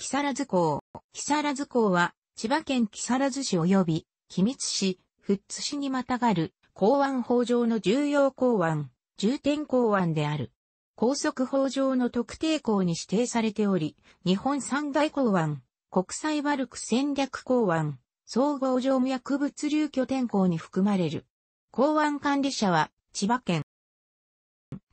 木更津港。木更津港は、千葉県木更津市及び、君津市、富津市にまたがる、港湾法上の重要港湾、重点港湾である。高速法上の特定港に指定されており、日本三大港湾、国際バルク戦略港湾、総合上薬物流拠点港に含まれる。港湾管理者は、千葉県。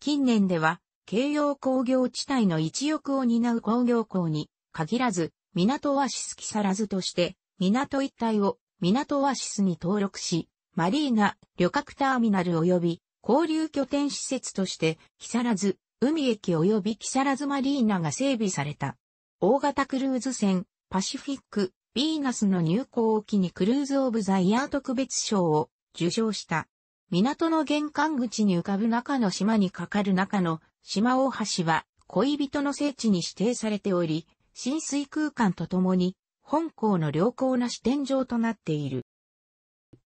近年では、京葉工業地帯の一翼を担う工業港に、限らず、港オアシスキサラズとして、港一帯を港オアシスに登録し、マリーナ、旅客ターミナル及び交流拠点施設として、キサラズ、海駅及びキサラズマリーナが整備された。大型クルーズ船、パシフィック、ビーナスの入港を機にクルーズ・オブ・ザ・イヤー特別賞を受賞した。港の玄関口に浮かぶ中の島に架かる中の島大橋は恋人の聖地に指定されており、浸水空間とともに、本校の良好な視点上となっている。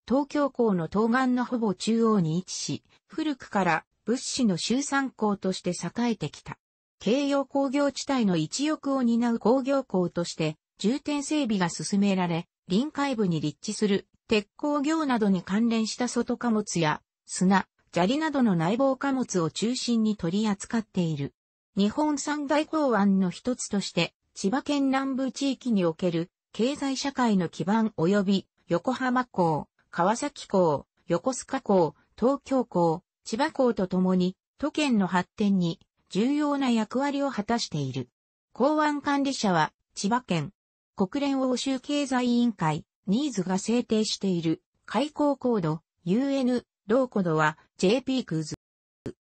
東京港の東岸のほぼ中央に位置し、古くから物資の集散港として栄えてきた。京葉工業地帯の一翼を担う工業港として、重点整備が進められ、臨海部に立地する鉄鋼業などに関連した外貨物や砂、砂利などの内房貨物を中心に取り扱っている。日本三大港湾の一つとして千葉県南部地域における経済社会の基盤及び横浜港、川崎港、横須賀港、東京港、千葉港とともに都県の発展に重要な役割を果たしている。港湾管理者は千葉県国連欧州経済委員会ニーズが制定している開港コード UN ローコードは JP クーズ。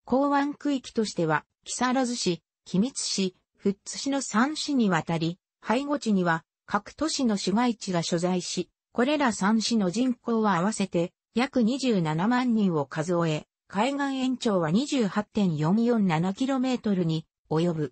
港湾区域としては木更津市、君津市、富津市の三市にわたり、背後地には各都市の市街地が所在し、これら三市の人口は合わせて約27万人を数え、海岸延長は 28.447km に及ぶ。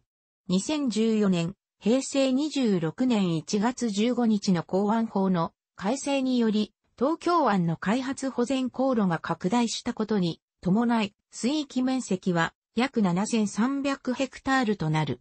2014年、平成26年1月15日の港湾法の改正により、東京湾の開発保全航路が拡大したことに伴い、水域面積は約7300ヘクタールとなる。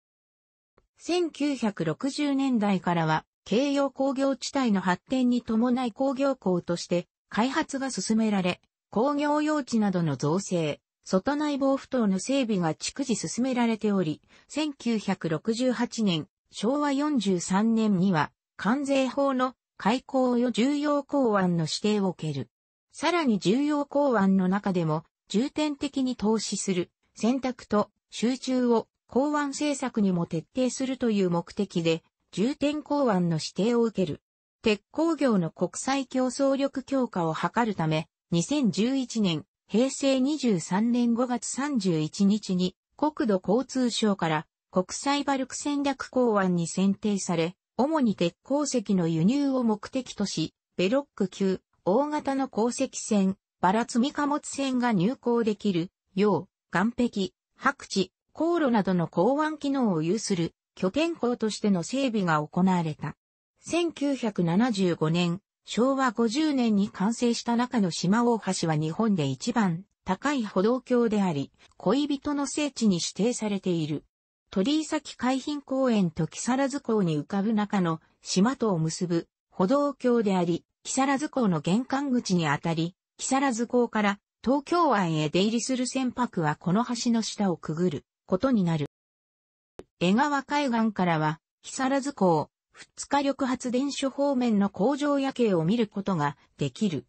1960年代からは、京葉工業地帯の発展に伴い工業港として開発が進められ、工業用地などの造成、外内防不等の整備が逐次進められており、1968年、昭和43年には、関税法の開港与重要港湾の指定を受ける。さらに重要港湾の中でも、重点的に投資する、選択と集中を港湾政策にも徹底するという目的で、重点港湾の指定を受ける。鉄鋼業の国際競争力強化を図るため、2011年、平成23年5月31日に、国土交通省から国際バルク戦略港湾に選定され、主に鉄鉱石の輸入を目的とし、ベロック級、大型の鉱石船、バラ積み貨物船が入港できる、よう、壁、白地、航路などの港湾機能を有する拠点港としての整備が行われた。1975年、昭和50年に完成した中の島大橋は日本で一番高い歩道橋であり、恋人の聖地に指定されている。鳥居崎海浜公園と木更津港に浮かぶ中の島とを結ぶ歩道橋であり、木更津港の玄関口にあたり、木更津港から東京湾へ出入りする船舶はこの橋の下をくぐる。ことになる。江川海岸からは、木更津港、二日緑発電所方面の工場夜景を見ることができる。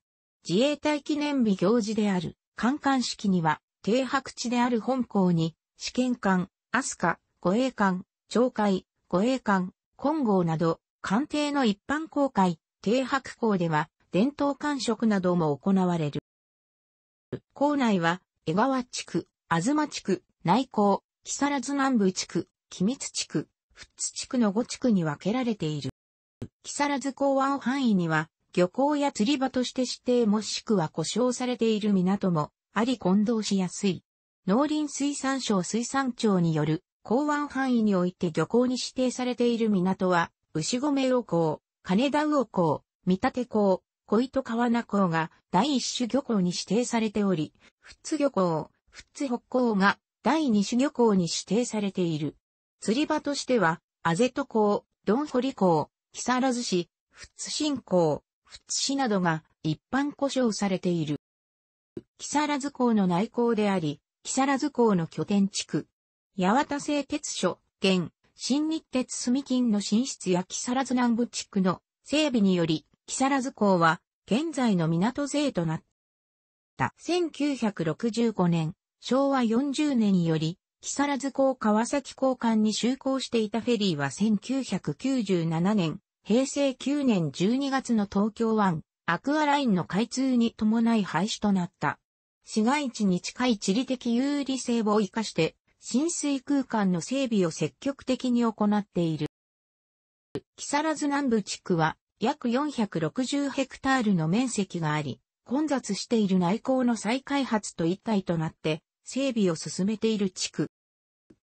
自衛隊記念日行事である、観艦式には、停泊地である本港に、試験艦、アスカ、護衛艦、鳥海、護衛艦、金剛など、艦艇の一般公開、停泊港では、伝統艦食なども行われる。港内は、江川地区、東地区、内港、木更津南部地区、君津地区、富津地区の5地区に分けられている。木更津港湾範囲には、漁港や釣り場として指定もしくは故障されている港もあり混同しやすい。農林水産省水産庁による港湾範囲において漁港に指定されている港は、牛込魚港、金田魚港、三立港、小糸川名港が第一種漁港に指定されており、富津漁港、富津北港が第二種漁港に指定されている。釣り場としては、アゼト港、ドンホリ港、木更津市、富津新港、富津市などが一般故障されている。木更津港の内港であり、木更津港の拠点地区。八幡製鉄所、現、新日鉄住金の進出や木更津南部地区の整備により、木更津港は現在の港税となった。1965年、昭和40年より、木更津港川崎港間に就航していたフェリーは1997年、平成9年12月の東京湾、アクアラインの開通に伴い廃止となった。市街地に近い地理的有利性を活かして、浸水空間の整備を積極的に行っている。木更津南部地区は約460ヘクタールの面積があり、混雑している内港の再開発と一体となって、整備を進めている地区。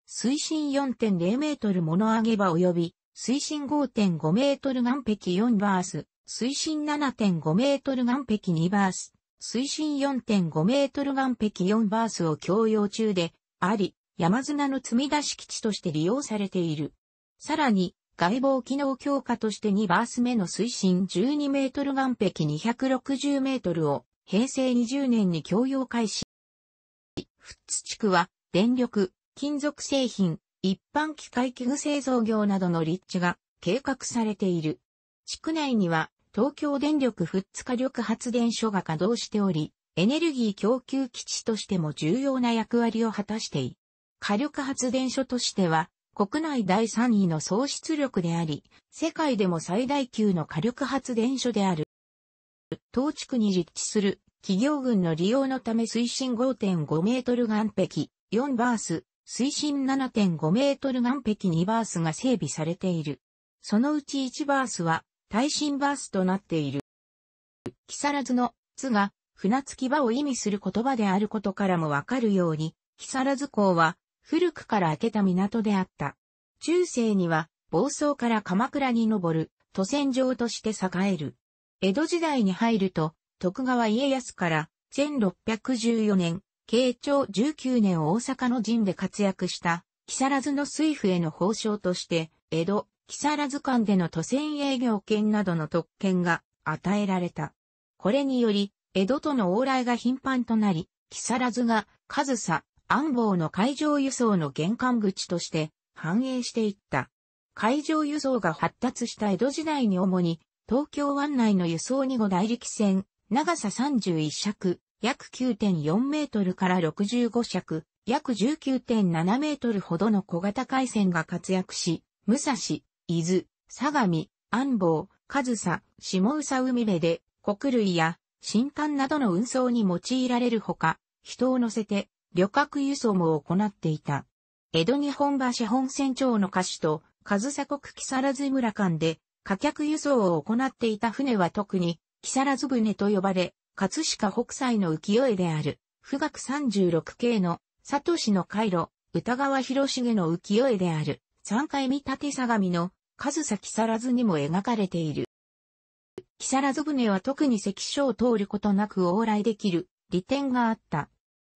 水深4.0メートル物上げ場及び、水深5.5メートル岸壁4バース、水深7.5メートル岸壁2バース、水深4.5メートル岸壁4バースを供用中で、あり、山砂の積み出し基地として利用されている。さらに、外防機能強化として2バース目の水深12メートル岸壁260メートルを平成20年に供用開始。富津地区は、電力、金属製品、一般機械器具製造業などの立地が計画されている。地区内には、東京電力富津火力発電所が稼働しており、エネルギー供給基地としても重要な役割を果たしている。火力発電所としては、国内第3位の総出力であり、世界でも最大級の火力発電所である。当地区に立地する企業群の利用のため水深5.5メートル岸壁4バース、水深7.5メートル岸壁2バースが整備されている。そのうち1バースは耐震バースとなっている。木更津の津が船着き場を意味する言葉であることからもわかるように、木更津港は古くから開けた港であった。中世には房総から鎌倉に登る、渡船場として栄える。江戸時代に入ると、徳川家康から1614年、慶長19年大阪の陣で活躍した、木更津の水府への褒章として、江戸、木更津間での都船営業権などの特権が与えられた。これにより、江戸との往来が頻繁となり、木更津が、上総、安房の海上輸送の玄関口として繁栄していった。海上輸送が発達した江戸時代に主に、東京湾内の輸送2号大力船、長さ31尺、約9.4メートルから65尺、約19.7メートルほどの小型回線が活躍し、武蔵、伊豆、相模、安房、上総、下宇佐海辺で、国類や新艦などの運送に用いられるほか、人を乗せて旅客輸送も行っていた。江戸日本橋本船長の歌手と、上総国木更津村間で、貨客輸送を行っていた船は特に木更津船と呼ばれ、葛飾北斎の浮世絵である、富岳36系の、佐藤氏の回路、歌川広重の浮世絵である、三回見立相模の、上総木更津にも描かれている。木更津船は特に関所を通ることなく往来できる利点があった。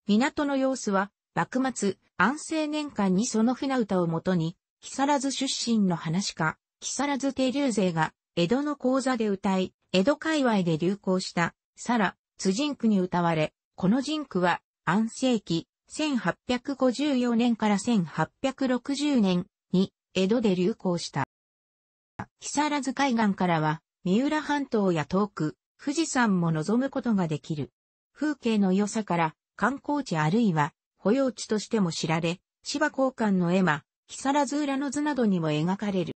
港の様子は、幕末、安政年間にその船歌をもとに、木更津出身の話家、木更津手流勢が江戸の講座で歌い、江戸界隈で流行した、サラ、津人句に歌われ、この人句は、安世紀、1854年から1860年に、江戸で流行した。木更津海岸からは、三浦半島や遠く、富士山も望むことができる。風景の良さから、観光地あるいは、保養地としても知られ、芝交換の絵馬、木更津浦の図などにも描かれる。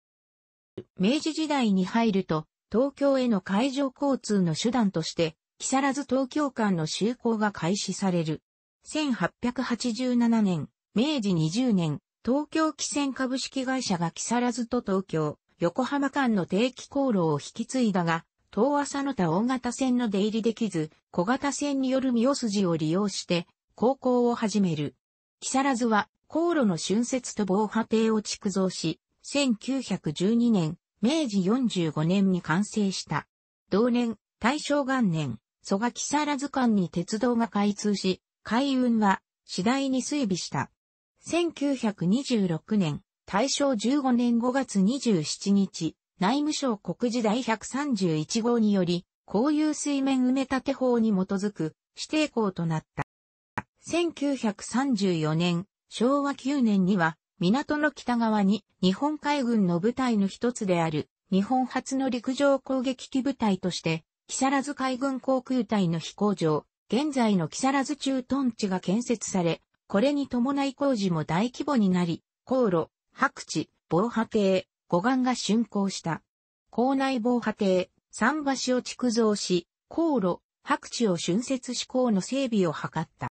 明治時代に入ると、東京への海上交通の手段として、木更津東京間の就航が開始される。1887年、明治20年、東京汽船株式会社が木更津と東京、横浜間の定期航路を引き継いだが、東浅の他大型船の出入りできず、小型船による三尾筋を利用して、航行を始める。木更津は、航路の浚渫と防波堤を築造し、1912年、明治45年に完成した。同年、大正元年、蘇我木更津間に鉄道が開通し、海運は次第に水備した。1926年、大正15年5月27日、内務省国時第131号により、公有水面埋め立て法に基づく指定校となった。1934年、昭和9年には港の北側に日本海軍の部隊の一つである日本初の陸上攻撃機部隊として、木更津海軍航空隊の飛行場、現在の木更津駐屯地が建設され、これに伴い工事も大規模になり、航路、白地、防波堤、護岸が竣工した。港内防波堤、桟橋を築造し、航路、白地を浚渫施向の整備を図った。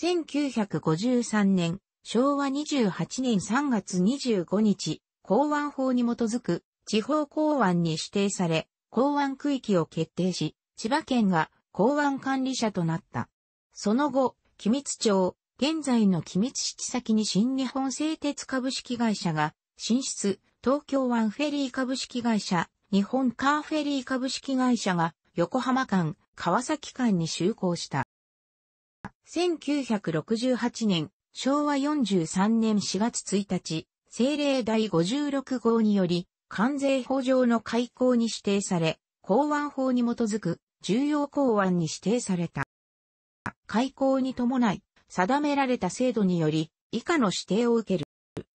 1953年、昭和28年3月25日、港湾法に基づく地方港湾に指定され、港湾区域を決定し、千葉県が港湾管理者となった。その後、君津町、現在の君津七先に新日本製鉄株式会社が、進出、東京湾フェリー株式会社、日本カーフェリー株式会社が、横浜間、川崎間に就航した。1968年、昭和43年4月1日、政令第56号により、関税法上の開港に指定され、港湾法に基づく重要港湾に指定された。開港に伴い、定められた制度により、以下の指定を受ける。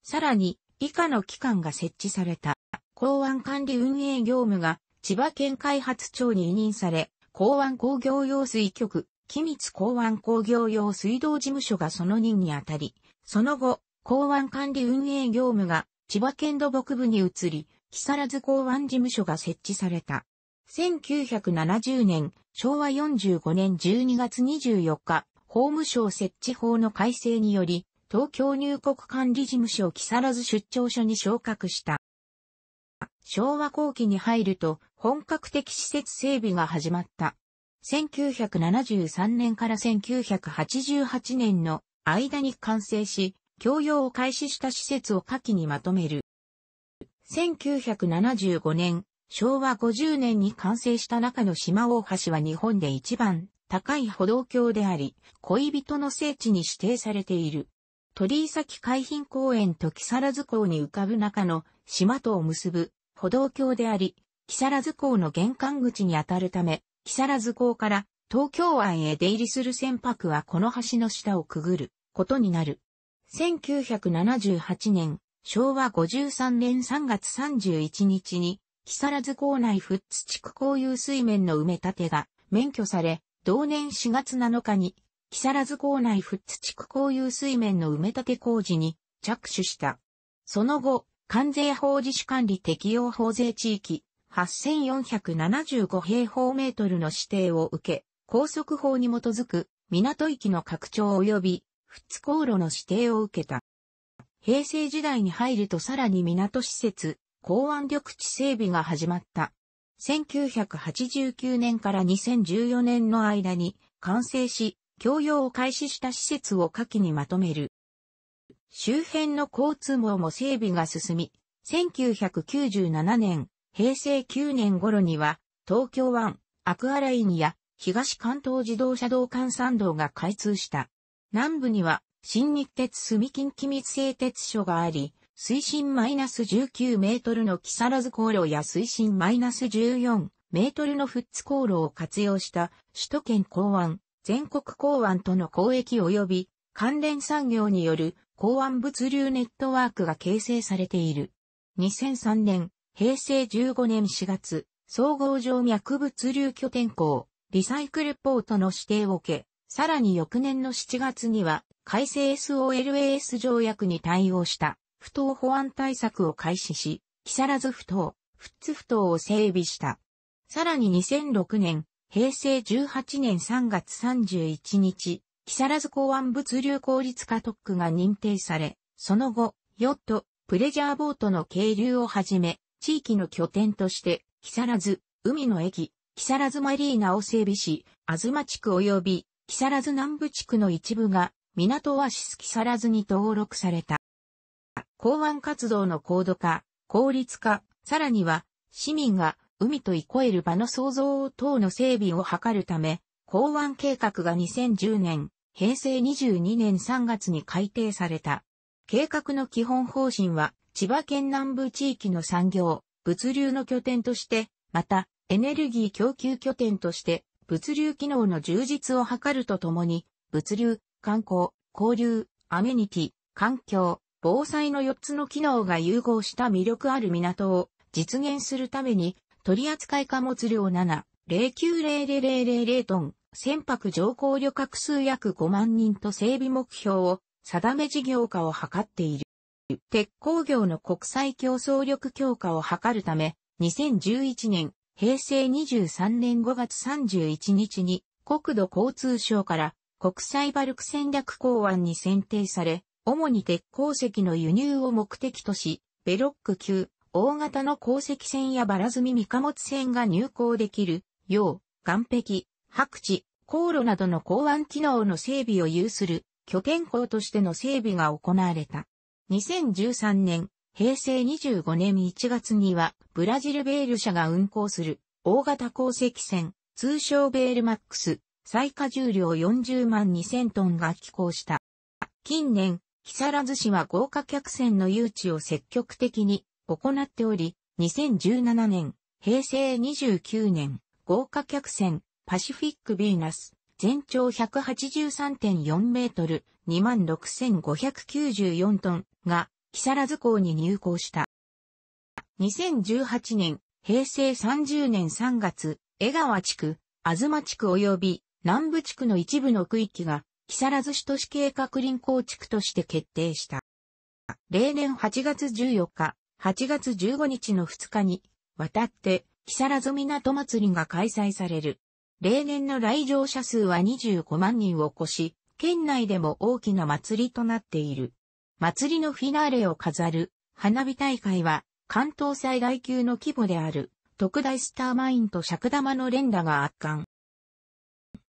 さらに、以下の機関が設置された。港湾管理運営業務が千葉県開発庁に委任され、港湾工業用水局、機密港湾工業用水道事務所がその任にあたり、その後、港湾管理運営業務が千葉県土木部に移り、木更津港湾事務所が設置された。1970年、昭和45年12月24日、法務省設置法の改正により、東京入国管理事務所木更津出張所に昇格した。昭和後期に入ると、本格的施設整備が始まった。1973年から1988年の間に完成し、教用を開始した施設を下記にまとめる。1975年、昭和50年に完成した中の島大橋は日本で一番高い歩道橋であり、恋人の聖地に指定されている。鳥居崎海浜公園と木更津港に浮かぶ中の島とを結ぶ歩道橋であり、木更津港の玄関口にあたるため、木更津港から東京湾へ出入りする船舶はこの橋の下をくぐることになる。1978年、昭和53年3月31日に、木更津港内富津地区公有水面の埋め立てが免許され、同年4月7日に、木更津港内富津地区公有水面の埋め立て工事に着手した。その後、関税法自主管理適用法税地域、8475平方メートルの指定を受け、高速法に基づく港域の拡張及び仏航路の指定を受けた。平成時代に入るとさらに港施設、港湾緑地整備が始まった。1989年から2014年の間に完成し、供用を開始した施設を下記にまとめる。周辺の交通網も整備が進み、1997年、平成9年頃には、東京湾、アクアラインや東関東自動車道間山道が開通した。南部には、新日鉄住金機密製鉄所があり、水深マイナス19メートルの木更津航路や水深マイナス14メートルの富津航路を活用した首都圏港湾、全国港湾との交易及び関連産業による港湾物流ネットワークが形成されている。2003年、平成15年4月、総合上脈物流拠点港、リサイクルポートの指定を受け、さらに翌年の7月には、改正 SOLAS 条約に対応した、不当保安対策を開始し、木更津不当、富津不当を整備した。さらに2006年、平成18年3月31日、木更津港湾物流効率化特区が認定され、その後、ヨット、プレジャーボートの係留をはじめ、地域の拠点として、木更津、海の駅、木更津マリーナを整備し、東地区及び木更津南部地区の一部が港オアシス木更津に登録された。港湾活動の高度化、効率化、さらには市民が海と憩える場の創造等の整備を図るため、港湾計画が2010年、平成22年3月に改定された。計画の基本方針は、千葉県南部地域の産業、物流の拠点として、また、エネルギー供給拠点として、物流機能の充実を図るとともに、物流、観光、交流、アメニティ、環境、防災の4つの機能が融合した魅力ある港を実現するために、取扱貨物量7、090000トン、船舶乗降旅客数約5万人と整備目標を定め事業化を図っている。鉄鋼業の国際競争力強化を図るため、2011年、平成23年5月31日に、国土交通省から国際バルク戦略港湾に選定され、主に鉄鉱石の輸入を目的とし、ベロック級、大型の鉱石船やバラ積み未貨物船が入港できる、洋、岩壁、白地、航路などの港湾機能の整備を有する拠点港としての整備が行われた。2013年、平成25年1月には、ブラジルベール社が運行する、大型鉱石船、通称ベールマックス、最下重量40万2000トンが寄港した。近年、木更津市は豪華客船の誘致を積極的に行っており、2017年、平成29年、豪華客船、パシフィックヴィーナス、全長183.4メートル、26,594トンが木更津港に入港した。2018年、平成30年3月、江川地区、東地区及び南部地区の一部の区域が木更津市都市計画林構築として決定した。例年8月14日、8月15日の2日に、渡って、木更津港祭りが開催される。例年の来場者数は25万人を超し、県内でも大きな祭りとなっている。祭りのフィナーレを飾る花火大会は関東最大級の規模である特大スターマインと尺玉の連打が圧巻。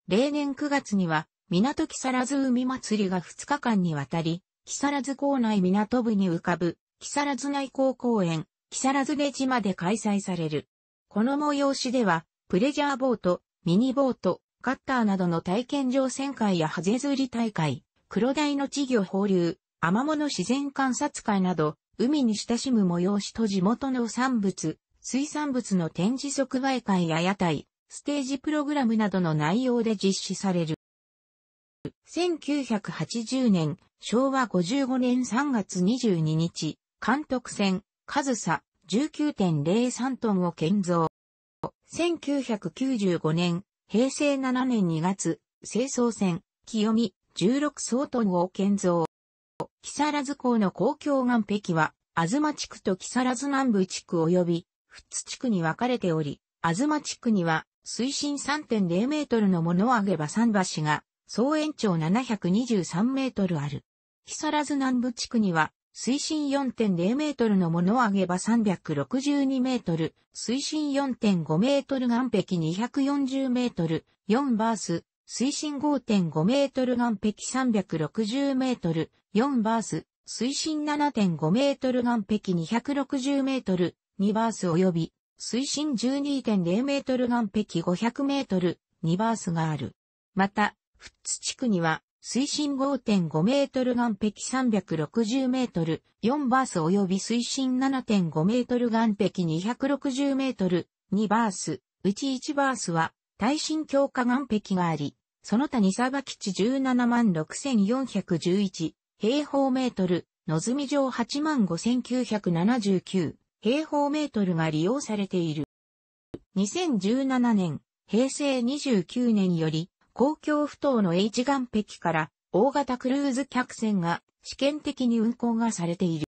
例年9月には港木更津海祭りが2日間にわたり、木更津港内港部に浮かぶ木更津内港公園、木更津出島で開催される。この催しではプレジャーボート、ミニボート、カッターなどの体験乗船会やハゼ釣り大会、黒鯛の稚魚放流、アマモの自然観察会など、海に親しむ催しと地元の産物、水産物の展示即売会や屋台、ステージプログラムなどの内容で実施される。1980年、昭和55年3月22日、監督船、上総19.03トンを建造。1995年、平成7年2月、清掃船、清見、16総トンを建造。木更津港の公共岸壁は、ま地区と木更津南部地区及び、富津地区に分かれており、ま地区には、水深3.0メートルのものを上げば桟橋が、総延長723メートルある。木更津南部地区には、水深4.0メートルのものを上げば362メートル、水深4.5メートル岸壁240メートル、4バース、水深5.5メートル岸壁360メートル、4バース、水深7.5メートル岸壁260メートル、2バース及び、水深12.0メートル岸壁500メートル、2バースがある。また、富津地区には、水深5.5メートル岩壁360メートル、4バース及び水深7.5メートル岩壁260メートル、2バース、うち1バースは耐震強化岩壁があり、その他に沢基地176,411平方メートル、のずみ城85,979平方メートルが利用されている。2017年、平成29年より、公共不当の H 岸壁から大型クルーズ客船が試験的に運航がされている。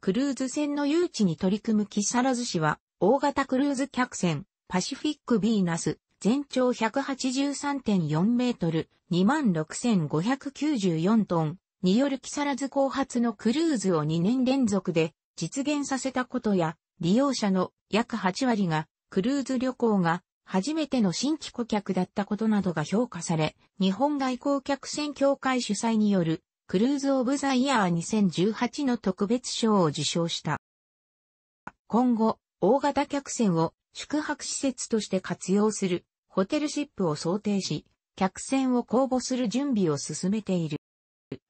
クルーズ船の誘致に取り組む木更津市は大型クルーズ客船パシフィックビーナス全長183.4メートル26,594トンによる木更津後発のクルーズを2年連続で実現させたことや利用者の約8割がクルーズ旅行が初めての新規顧客だったことなどが評価され、日本外交客船協会主催によるクルーズ・オブ・ザ・イヤー2018の特別賞を受賞した。今後、大型客船を宿泊施設として活用するホテルシップを想定し、客船を公募する準備を進めている。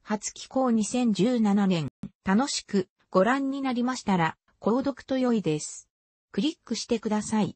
初寄港2017年、楽しくご覧になりましたら、購読と良いです。クリックしてください。